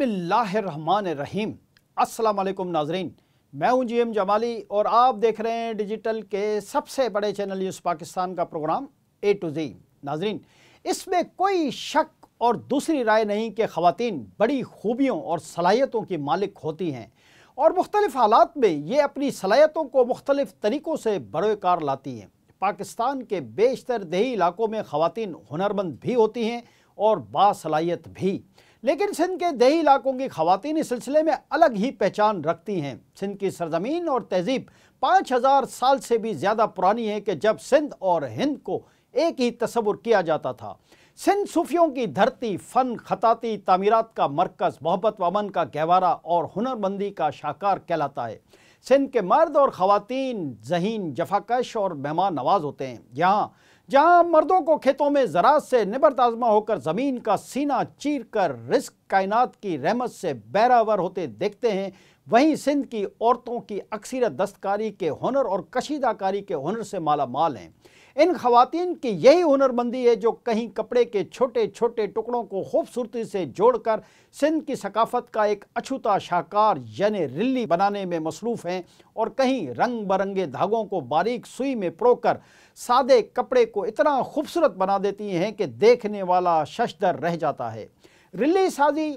बसमीम असलकम नाजरीन मैं हूं जीएम जमाली और आप देख रहे हैं डिजिटल के सबसे बड़े चैनल न्यूज़ पाकिस्तान का प्रोग्राम ए टू जी नाजरीन इसमें कोई शक और दूसरी राय नहीं कि खातन बड़ी खूबियों और सलाहियतों की मालिक होती हैं और मुख्तलिफ़ हालात में ये अपनी सलाहियतों को मुख्तलिफ़ तरीक़ों से बरकार लाती हैं पाकिस्तान के बेशतर दही इलाकों में खातन हुनरमंद भी होती हैं और बासलाहियत भी लेकिन सिंध के दही इलाकों की खातन इस सिलसिले में अलग ही पहचान रखती हैं सिंध की सरजमीन और तहजीब पाँच हज़ार साल से भी ज़्यादा पुरानी है कि जब सिंध और हिंद को एक ही तस्वुर किया जाता था सिंध सूफियों की धरती फ़न खताती तमीरत का मरकज़ मोहब्बत वमन अमन का गहवारा और हनरमंदी का शाहकार कहलाता है सिंध के मर्द और खातन जहीन जफाकश और मेहमान नवाज होते हैं यहाँ जहां मर्दों को खेतों में ज़रात से निबरत आजमा होकर ज़मीन का सीना चीर कर रिस्क कायनात की रहमत से बैरावर होते देखते हैं वहीं सिंध की औरतों की अक्सरत दस्तकारी के हुनर और कशीदाकारी के हुनर से माला माल हैं इन खातन की यही हुनरमंदी है जो कहीं कपड़े के छोटे छोटे टुकड़ों को खूबसूरती से जोड़कर सिंध की सकाफत का एक अछूता शाहकार यानि रिल्ली बनाने में मसरूफ़ हैं और कहीं रंग बरंगे धागों को बारीक सुई में प्रोकर सादे कपड़े को इतना खूबसूरत बना देती हैं कि देखने वाला शशदर रह जाता है रिल्ली साजी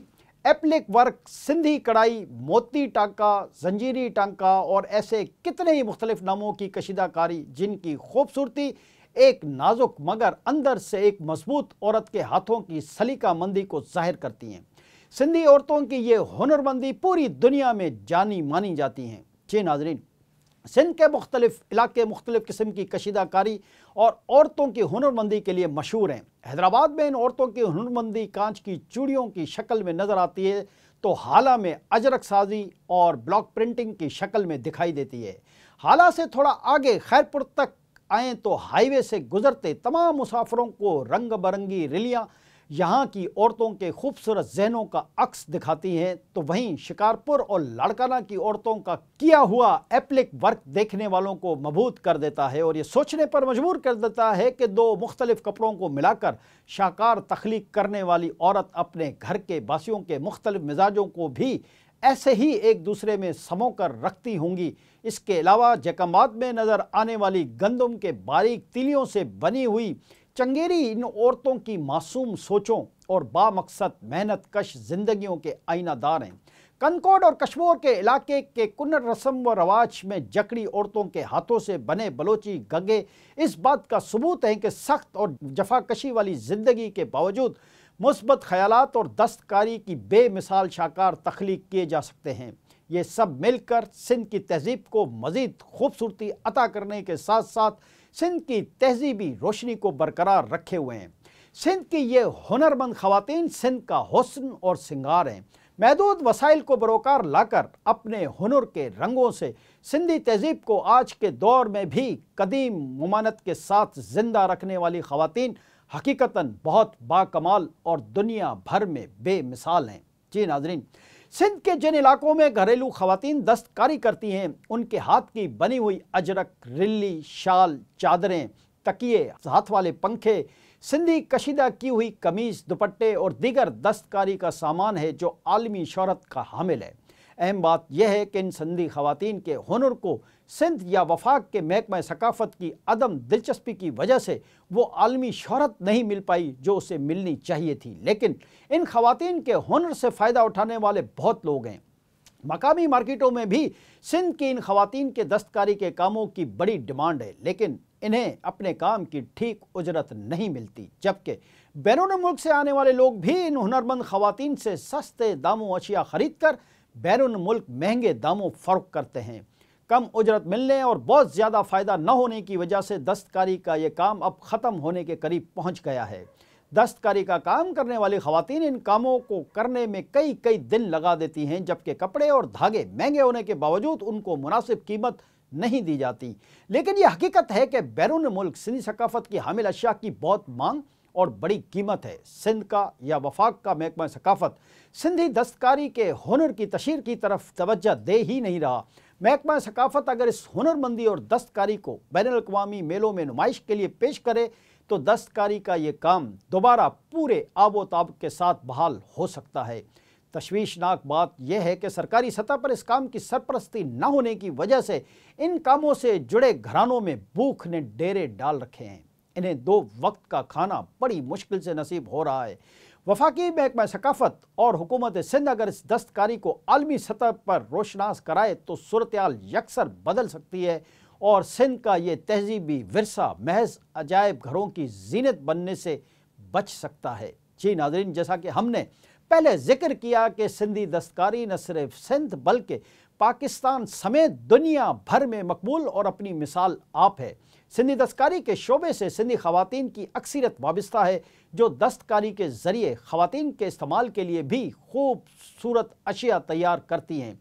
एप्लिक वर्क सिंधी कढ़ाई मोती टांका जंजीरी टांका और ऐसे कितने ही मुख्तलिफ नामों की कशीदाकारी जिनकी खूबसूरती एक नाजुक मगर अंदर से एक मजबूत औरत के हाथों की सलीका मंदी को जाहिर करती हैं सिंधी औरतों की ये हुनरमंदी पूरी दुनिया में जानी मानी जाती हैं जी नाजरीन सिंध के मुख्तलिफ इलाके मुख्तलिफ किस्म की कशीदाकारी और औरतों की हुनरमंदी के लिए मशहूर हैं हैदराबाद में इन औरतों की हुनरमंदी कांच की चूड़ियों की शक्ल में नज़र आती है तो हाला में अजरक साजी और ब्लॉक प्रिंटिंग की शक्ल में दिखाई देती है हाला से थोड़ा आगे खैरपुर तक आएँ तो हाईवे से गुजरते तमाम मुसाफरों को रंग बरंगी रिलियाँ यहाँ की औरतों के खूबसूरत जहनों का अक्स दिखाती हैं तो वहीं शिकारपुर और लाड़काना की औरतों का किया हुआ एप्लिक वर्क देखने वालों को मबूत कर देता है और ये सोचने पर मजबूर कर देता है कि दो मुख्तलिफ कपड़ों को मिलाकर शाकार तख्लीक करने वाली औरत अपने घर के बासियों के मुख्तलिफ मिजाजों को भी ऐसे ही एक दूसरे में समो कर रखती होंगी इसके अलावा जकमात में नज़र आने वाली गंदम के बारीक तिलियों से बनी हुई चंगेरी इन औरतों की मासूम सोचों और बामकसद मेहनत कश जिंदगियों के आईनादार हैं कनकोड और कश्मोर के इलाके के कुन्नर रस्म व रवाज में जकड़ी औरतों के हाथों से बने बलोची गगे इस बात का सबूत है कि सख्त और जफाकशी वाली ज़िंदगी के बावजूद मुस्बत ख्यालात और दस्तकारी की बेमिसाल शाकार तख्लीक किए जा सकते हैं ये सब मिलकर सिंध की तहजीब को मज़ीद खूबसूरती अता करने के साथ साथ सिंध की तहजीबी रोशनी को बरकरार रखे हुए हैं सिंध की ये हुनरमंद खातन सिंध का हसन और सिंगार हैं महदूद वसाइल को बरोकार लाकर अपने हुनर के रंगों से सिंधी तहजीब को आज के दौर में भी कदीम ममानत के साथ ज़िंदा रखने वाली खातन हकीकता बहुत बाकमाल और दुनिया भर में बेमिसाल हैं जी नाजरीन सिंध के जिन इलाकों में घरेलू खातन दस्तकारी करती हैं उनके हाथ की बनी हुई अजरक रिल्ली शाल चादरें तकिए हाथ वाले पंखे सिंधी कशीदा की हुई कमीज़ दुपट्टे और दीगर दस्तकारी का सामान है जो आलमी शहरत का हामिल है अहम बात यह है कि इन संधि खवतिन के हुनर को सिंध या वफाक के महकम सकाफ़त की अदम दिलचस्पी की वजह से वो आलमी शहरत नहीं मिल पाई जो उसे मिलनी चाहिए थी लेकिन इन खवतिन के हुनर से फ़ायदा उठाने वाले बहुत लोग हैं मकामी मार्केटों में भी सिंध की इन खवतिन के दस्तकारी के कामों की बड़ी डिमांड है लेकिन इन्हें अपने काम की ठीक उजरत नहीं मिलती जबकि बैरून मुल्क से आने वाले लोग भी इन हुनरमंद खवतिन से सस्ते दामों अशिया खरीद कर बैरून मुल्क महंगे दामों फ़र्क करते हैं कम उजरत मिलने और बहुत ज़्यादा फ़ायदा न होने की वजह से दस्तकारी का ये काम अब ख़त्म होने के करीब पहुँच गया है दस्तकारी का काम करने वाली खातन इन कामों को करने में कई कई दिन लगा देती हैं जबकि कपड़े और धागे महंगे होने के बावजूद उनको मुनासिब कीमत नहीं दी जाती लेकिन यह हकीकत है कि बैरून मुल्क सिंधी सकाफत की हामिल अशिया की बहुत मांग और बड़ी कीमत है सिंध का या वफाक का महकमा सकाफत सिंधी दस्तकारी के हुनर की तशहर की तरफ तोज्जा दे ही नहीं रहा महकमा सकाफत अगर इस हुनरमंदी और दस्तकारी को बैन अवी मेलों में नुमाइश के लिए पेश करे तो दस्तकारी का ये काम दोबारा पूरे आबोताब के साथ बहाल हो सकता है तशवीशनाक बात यह है कि सरकारी सतह पर इस काम की सरपरस्ती ना होने की वजह से इन कामों से जुड़े घरानों में भूख ने डेरे डाल रखे हैं इन्हें दो वक्त का खाना बड़ी मुश्किल से नसीब हो रहा है वफाकी महकमा सकाफत और हुकूमत सिंध अगर इस दस्तकारी को आलमी सतह पर रोशनास कराए तो सूरत यकसर बदल सकती है और सिंध का ये तहजीबी वरसा महज अजायब घरों की जीनत बनने से बच सकता है जी नाजरीन जैसा कि हमने पहले जिक्र किया कि सिंधी दस्तकारी न सिर्फ सिंध बल्कि पाकिस्तान समेत दुनिया भर में मकबूल और अपनी मिसाल आप है सिंधी दस्तकारी के शोबे से सिंधी खवतिन की अक्सरत वाबस्ता है जो दस्तकारी के ज़रिए खातन के इस्तेमाल के लिए भी खूबसूरत अशिया तैयार करती हैं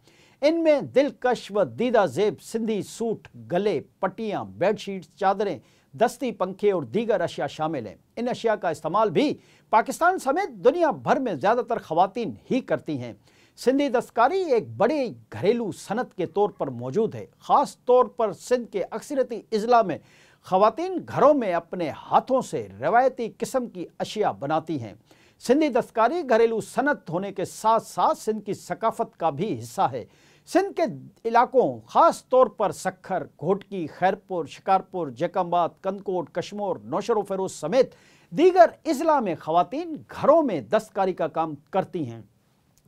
इनमें दिलकश व दीदा जेब सिंधी सूट गले पट्टियाँ बेडशीट चादरें दस्ती पंखे और दीगर अशिया शामिल हैं इन अशिया का इस्तेमाल भी पाकिस्तान समेत दुनिया भर में ज़्यादातर खवतिन ही करती हैं सिंधी दस्तकारी एक बड़े घरेलू सनत के तौर पर मौजूद है ख़ास तौर पर सिंध के अक्सरती अजला में खातन घरों में अपने हाथों से रवायती किस्म की अशिया बनाती हैं सिंधी दस्तकारी घरेलू सनत होने के साथ साथ सिंध की सकाफत का भी हिस्सा है सिंध के इलाकों ख़ास तौर पर सखर घोटकी खैरपुर शिकारपुर जकम्बाद कंदकोट कश्मोर नौशर फरोज समेत दीगर अजला में खातन घरों में दस्तकारी का काम करती हैं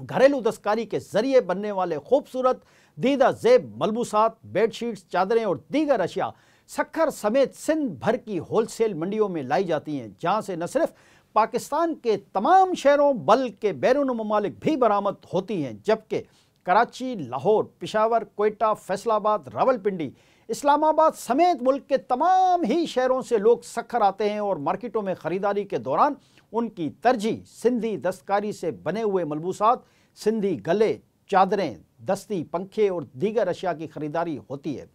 घरेलू दस्तकारी के जरिए बनने वाले खूबसूरत दीदा जेब मलबूसात बेडशीट्स चादरें और दीगर अशिया सखर समेत सिंध भर की होलसेल मंडियों में लाई जाती हैं जहाँ से न सिर्फ पाकिस्तान के तमाम शहरों बल्कि बैरून ममालिक भी बरामद होती हैं जबकि कराची लाहौर पिशावर कोयटा फैसलाबाद रावलपिंडी इस्लामाबाद समेत मुल्क के तमाम ही शहरों से लोग सखर आते हैं और मार्केटों में ख़रीदारी के दौरान उनकी तरजीह सिंधी दस्तकारी से बने हुए मलबूसात सिंधी गले चादरें दस्ती पंखे और दीगर अशिया की खरीदारी होती है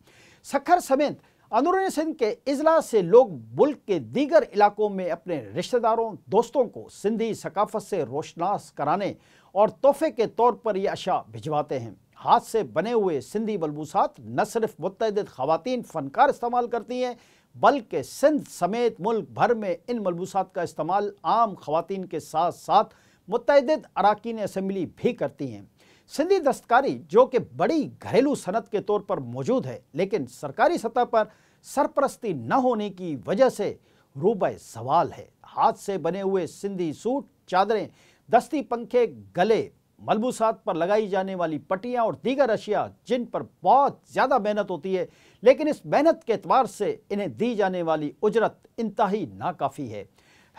सखर समेत अंदरूनी सिंध के अजला से लोग मुल्क के दीगर इलाकों में अपने रिश्तेदारों दोस्तों को सिंधी सकाफत से रोशनास कराने और तोहफे के तौर पर ये अशा भिजवाते हैं हाथ से बने हुए सिंधी मलबूसात न सिर्फ मुतद खवतिन फ़नकार इस्तेमाल करती हैं बल्कि सिंध समेत मुल्क भर में इन मलबूसात का इस्तेमाल आम खवतिन के साथ साथ मुतद अरकान असम्बली भी करती हैं सिंधी दस्तकारी जो कि बड़ी घरेलू सनत के तौर पर मौजूद है लेकिन सरकारी सतह पर सरपरस्ती न होने की वजह से रूब सवाल है हाथ से बने हुए सिंधी सूट चादरें दस्ती पंखे गले मलबूसात पर लगाई जाने वाली पट्टियाँ और दीगर अशिया जिन पर बहुत ज़्यादा मेहनत होती है लेकिन इस मेहनत के अतबार से इन्हें दी जाने वाली उजरत इनतहाई नाकाफ़ी है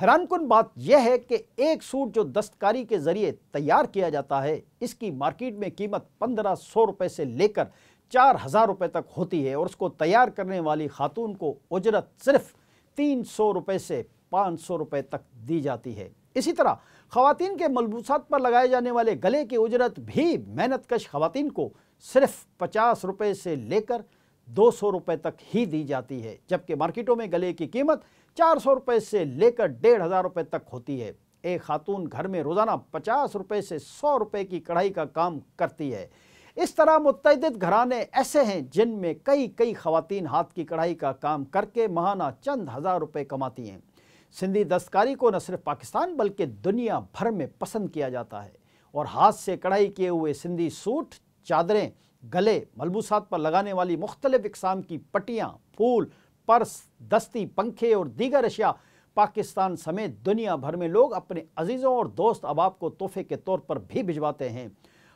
हैरानकुन बात यह है कि एक सूट जो दस्तकारी के ज़रिए तैयार किया जाता है इसकी मार्केट में कीमत पंद्रह सौ रुपये से लेकर चार हज़ार रुपये तक होती है और उसको तैयार करने वाली खातून को उजरत सिर्फ तीन सौ रुपये से पाँच सौ रुपये तक दी जाती है इसी तरह खातन के मलबूसात पर लगाए जाने वाले गले की उजरत भी मेहनत कश खातन को सिर्फ पचास रुपये से लेकर दो सौ रुपये तक ही दी जाती है जबकि मार्केटों में गले की कीमत चार सौ रुपये से लेकर डेढ़ हज़ार रुपये तक होती है एक खातून घर में रोज़ाना पचास रुपये से सौ रुपये की कढ़ाई का काम करती है इस तरह मुतद घराने ऐसे हैं जिनमें कई कई खातन हाथ की कढ़ाई का काम करके महाना चंद हज़ार रुपये कमाती हैं सिंधी दस्तकारी को न सिर्फ पाकिस्तान बल्कि दुनिया भर में पसंद किया जाता है और हाथ से कढ़ाई किए हुए सिंधी सूट चादरें गले मलबूसात पर लगाने वाली मुख्तलिफ इकसाम की पट्टियाँ फूल पर्स दस्ती पंखे और दीगर अशिया पाकिस्तान समेत दुनिया भर में लोग अपने अजीज़ों और दोस्त अबाब को तोहफे के तौर पर भी भिजवाते हैं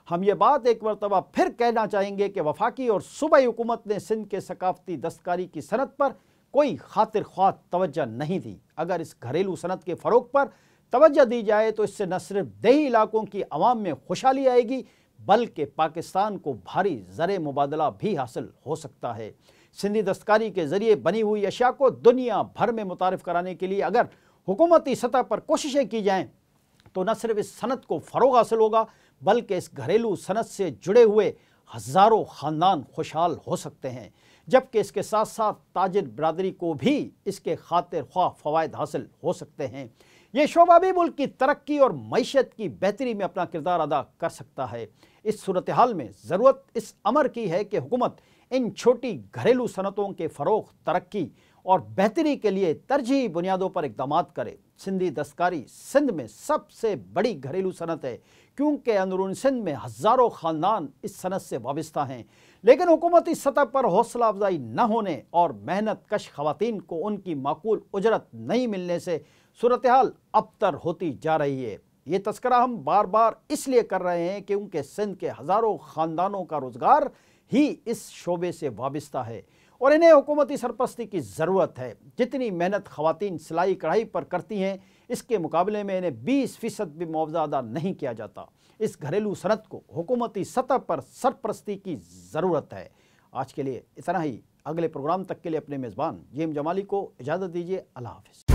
हम ये बात एक मरतबा फिर कहना चाहेंगे कि वफाकी और सूबाई हुकूमत ने सिंध के सकाफती दस्तकारी की सनत पर कोई खातिर ख्वा तोज्जा नहीं दी अगर इस घरेलू सनत के फ़रोग पर तोज्जा दी जाए तो इससे न सिर्फ दही इलाकों की आवाम में खुशहाली आएगी बल्कि पाकिस्तान को भारी ज़र मुबादला भी हासिल हो सकता है सिंधी दस्तकारी के ज़रिए बनी हुई अशिया को दुनिया भर में मुतारफ़ कराने के लिए अगर हुकूमती सतह पर कोशिशें की जाएँ तो न सिर्फ इस सनत को फ़रोग हासिल होगा बल्कि इस घरेलू सनत से जुड़े हुए हज़ारों ख़ानदान खुशहाल हो सकते हैं जबकि इसके साथ साथ ताजर बरदरी को भी इसके खातिर ख्वाह फ़वाद हासिल हो सकते हैं ये शोबा भी मुल्क की तरक्की और मीशत की बेहतरी में अपना किरदार अदा कर सकता है इस सूरत हाल में ज़रूरत इस अमर की है कि हुकूमत इन छोटी घरेलू सनतों के फ़रोग तरक्की और बेहतरी के लिए तरजीह बुनियादों पर इकदाम करे सिंधी दस्तकारी सिंध में सबसे बड़ी घरेलू सनत है क्योंकि अंदरून सिंध में हज़ारों ख़ानदान इस सनत से वाबस्ता हैं लेकिन हुकूमती सतह पर हौसला अफजाई न होने और मेहनत कश खुतिन को उनकी माकूल उजरत नहीं मिलने से सूरत हाल अबतर होती जा रही है ये तस्करा हम बार बार इसलिए कर रहे हैं क्योंकि सिंध के हज़ारों ख़ानदानों का रोज़गार ही इस शोबे से वाबस्ता है और इन्हें हुकूमती सरपस्ती की ज़रूरत है जितनी मेहनत खवतिन सिलाई कढ़ाई पर करती हैं इसके मुकाबले में इन्हें बीस फ़ीसद भी मुआवजा अदा नहीं किया जाता इस घरेलू सनत को हुकूमती सतह पर सरपरस्ती की ज़रूरत है आज के लिए इतना ही अगले प्रोग्राम तक के लिए अपने मेज़बान जेम जमाली को इजाज़त दीजिए अल्लाह हाफिज़